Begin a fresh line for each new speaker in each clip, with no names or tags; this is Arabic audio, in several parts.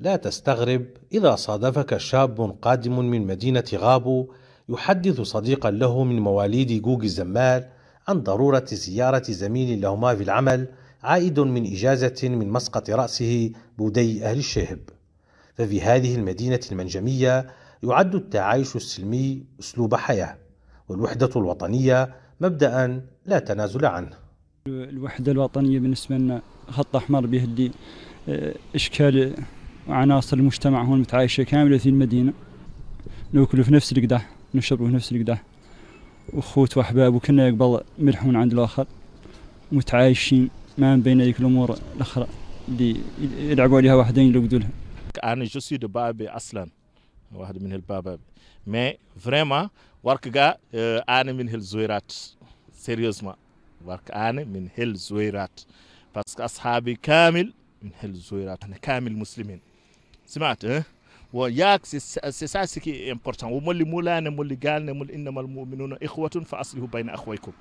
لا تستغرب إذا صادفك شاب قادم من مدينة غابو يحدث صديقا له من مواليد جوج الزمال عن ضرورة زيارة زميل لهما في العمل عائد من إجازة من مسقط رأسه بودي أهل الشهب ففي هذه المدينة المنجمية يعد التعايش السلمي أسلوب حياة والوحدة الوطنية مبدأ لا تنازل عنه
الوحدة الوطنية بالنسبة لنا خط أحمر بهدي إشكال عناصر المجتمع هون متعايشة كاملة في المدينة ناكلوا في نفس القدح نشربوا في نفس القدح وخوت وأحباب وكنا قبل ملحون عند الآخر متعايشين ما بين ذيك الأمور الأخرى اللي يلعبوا عليها وحدين يلقدوا لها
أنا دو بابي أصلا واحد من البابا مي فريمون ورك آه، أنا من الزويرات سيريوزما ورك أنا من الزويرات باسكو أصحابي كامل من هل زويرات أنا كامل مسلمين سمعت ها وياك سيساسكي امبورتان ومولي مولانا مولي قالنا مولي إنما المؤمنون إخوة فأصله بين أخويكم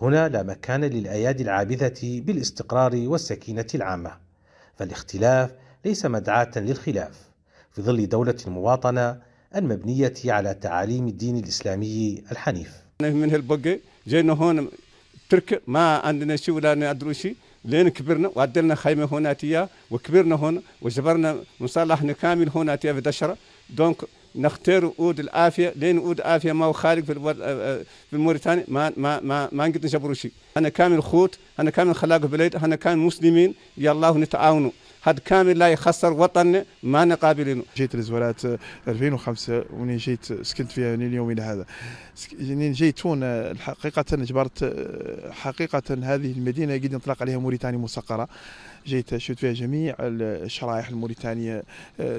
هنا لا مكان للأيادي العابثة بالاستقرار والسكينة العامة فالاختلاف ليس مدعاة للخلاف في ظل دولة المواطنة المبنية على تعاليم
الدين الإسلامي الحنيف من هالبقى جينا هون ترك ما عندنا شيء ولا ندري شيء لين كبرنا وعدلنا خيمة هوناتية وكبرنا هون وجبرنا مصالحنا كامل هوناتية في دشرة دونك نختار اود العافيه لين اود عافيه ما هو خارج في البر... آه، آه، في موريتانيا ما ما ما ما نقدر نجبروا شيء انا كامل خوت انا كامل خلاق بلاد انا كامل مسلمين يا الله نتعاونوا هذا كامل لا يخسر
وطن ما نقابلينه جيت لزوارات 2005 ونين جيت سكنت فيها من الى هذا منين يعني جيت هنا حقيقه جبرت حقيقه هذه المدينه قد انطلق عليها موريتانيا مسقره جيت شفت فيها جميع الشرائح الموريتانيه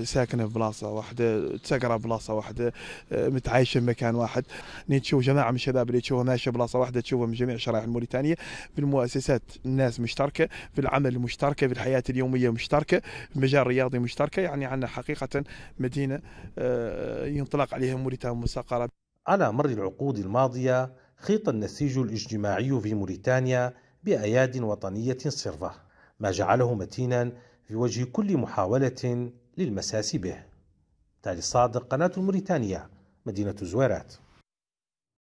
ساكنه في بلاصه واحده تسكره بلاصه واحده متعايشه في مكان واحد ني تشوف جماعه من الشباب اللي تشوفها ماشيه بلاصه واحده تشوفها من جميع الشرائح الموريتانيه في المؤسسات الناس مشتركه في العمل مشتركه في الحياه اليوميه مشتركه مشتركه مجال رياضي مشتركه يعني عندنا حقيقه مدينه آه، ينطلق عليها موريتانيا مستقره
على مر العقود الماضيه خيط النسيج الاجتماعي في موريتانيا باياد وطنيه صرفه ما جعله متينا في وجه كل محاوله للمساس به تالي الصادق قناه موريتانيا مدينه زويرات